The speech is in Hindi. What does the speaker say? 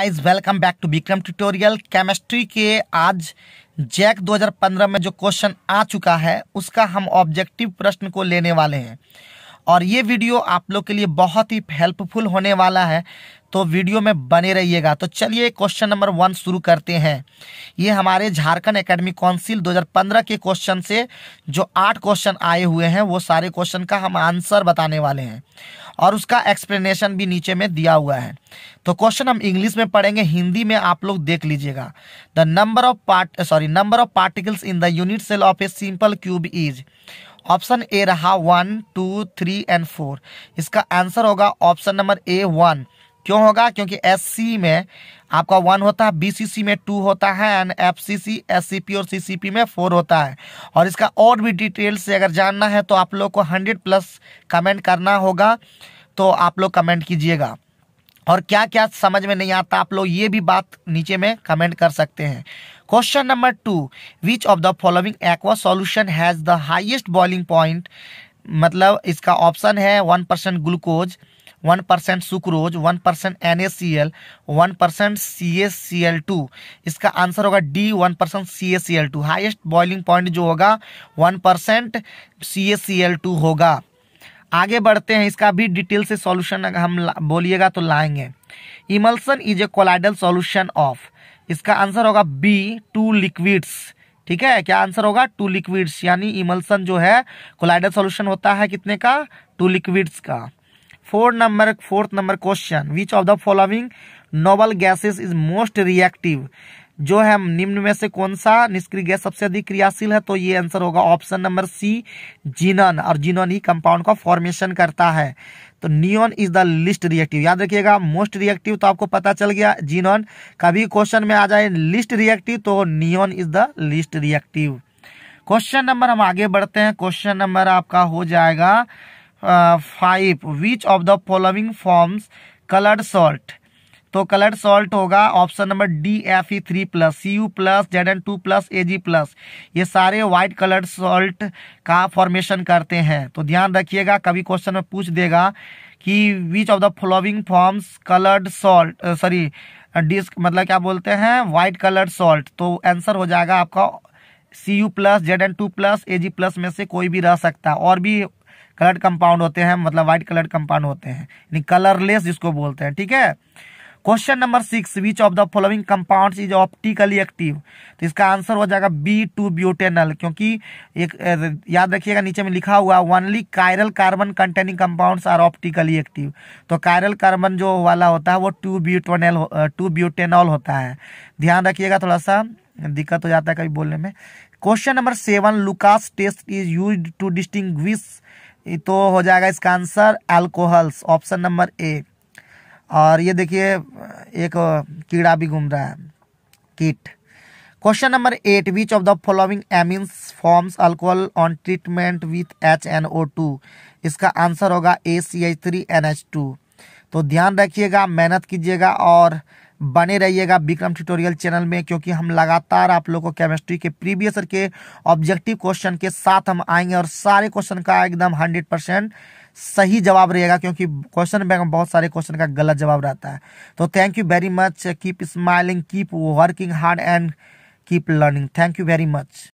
guys welcome back to Vikram tutorial chemistry के आज जैक 2015 में जो क्वेश्चन आ चुका है उसका हम ऑब्जेक्टिव प्रश्न को लेने वाले हैं और ये वीडियो आप लोग के लिए बहुत ही हेल्पफुल होने वाला है तो वीडियो में बने रहिएगा तो चलिए क्वेश्चन नंबर वन शुरू करते हैं ये हमारे झारखंड एकेडमी काउंसिल 2015 के क्वेश्चन से जो आठ क्वेश्चन आए हुए हैं वो सारे क्वेश्चन का हम आंसर बताने वाले हैं और उसका एक्सप्लेनेशन भी नीचे में दिया हुआ है तो क्वेश्चन हम इंग्लिश में पढ़ेंगे हिंदी में आप लोग देख लीजिएगा the number of part sorry number of particles in the unit cell of a simple cube is option A रहा one two three and four इसका आंसर होगा ऑप्शन नंबर ए वन क्यों होगा क्योंकि एस में आपका वन होता है बी में टू होता है एंड एफ सी और सी में फोर होता है और इसका और भी डिटेल से अगर जानना है तो आप लोग को हंड्रेड प्लस कमेंट करना होगा तो आप लोग कमेंट कीजिएगा और क्या क्या समझ में नहीं आता आप लोग ये भी बात नीचे में कमेंट कर सकते हैं question number two which of the following aqua solution has the highest boiling point मतलब इसका ऑप्शन है one percent glucose one percent sucrose one percent N A C L one percent C A C L two इसका आंसर होगा D one percent C A C L two highest boiling point जो होगा one percent C A C L two होगा आगे बढ़ते हैं इसका भी डिटेल से सॉल्यूशन अगर हम बोलिएगा तो लाएंगे emulsion is a colloidal solution of इसका आंसर होगा बी टू लिक्विड्स ठीक है क्या आंसर होगा टू लिक्विड्स यानी इमल्सन जो है कोलाइडल सॉल्यूशन होता है कितने का टू लिक्विड्स का four number fourth number question which of the following noble gases is most reactive जो है निम्न में से कौन सा निष्क्रिय गैस सबसे अधिक क्रियाशील है तो ये आंसर होगा ऑप्शन नंबर सी जीनन और जीनन ही कंपाउंड का फॉर्मेशन करता है तो neon is the least reactive याद रखिएगा मोस्ट रिएक्टिव तो आपको पता चल गया जीनन कभी क्वेश्चन में आ जाए लिस्ट रिएक्टिव तो neon is the least reactive question number हम आगे बढ़ते हैं क्वेश्चन नंबर आपका हो जाएगा five which of the following forms coloured salt तो कलर्ड सॉल्ट होगा option number D F E three plus C U plus Z N two plus A G plus ये सारे व्हाइट कलर्ड सॉल्ट का फॉर्मेशन करते हैं तो ध्यान रखिएगा कभी क्वेश्चन में पूछ देगा कि which of the following forms coloured salt sorry डिस्क मतलब क्या बोलते हैं व्हाइट कलर्ड सॉल्ट तो आंसर हो जाएगा आपका C U plus Z N two plus A G plus में से कोई भी रह सकता है और भी कलर्ड कंपाउंड होते हैं मतलब व्हाइट कलर्ड कंपाउंड होते हैं यानी कलरलेस जिसको बोलते हैं ठीक है question number six which of the following compound is optically active तो इसका आंसर हो जाएगा बी टू ब्यूटेनल क्योंकि एक याद रखिएगा नीचे में लिखा हुआ only chiral carbon containing compounds are optically active तो कायरल कार्बन जो वाला होता है वो टू ब्यूटेनल टू ब्यूटेनॉल होता है ध्यान रखिएगा थोड़ा सा दिक्कत हो जाता है कभी बोलने में question number seven Lucas test is use to distinguish तो हो जाएगा इसका answer alcohols option number A और ये देखिए एक कीड़ा भी घूम रहा है कीट question number eight which of the following amines forms alcohol on treatment with H N O two इसका आंसर होगा A C H three N H two तो ध्यान रखिएगा मेहनत कीजिएगा और बने रहिएगा विक्रम ट्यूटोरियल चैनल में क्योंकि हम लगातार आप लोगों को केमिस्ट्री के प्रीवियस के ऑब्जेक्टिव क्वेश्चन के साथ हम आएंगे और सारे क्वेश्चन का एकदम हंड्रेड परसेंट सही जवाब रहेगा क्योंकि क्वेश्चन बैंक में बहुत सारे क्वेश्चन का गलत जवाब रहता है तो thank you very much keep smiling keep working hard and keep learning thank you very much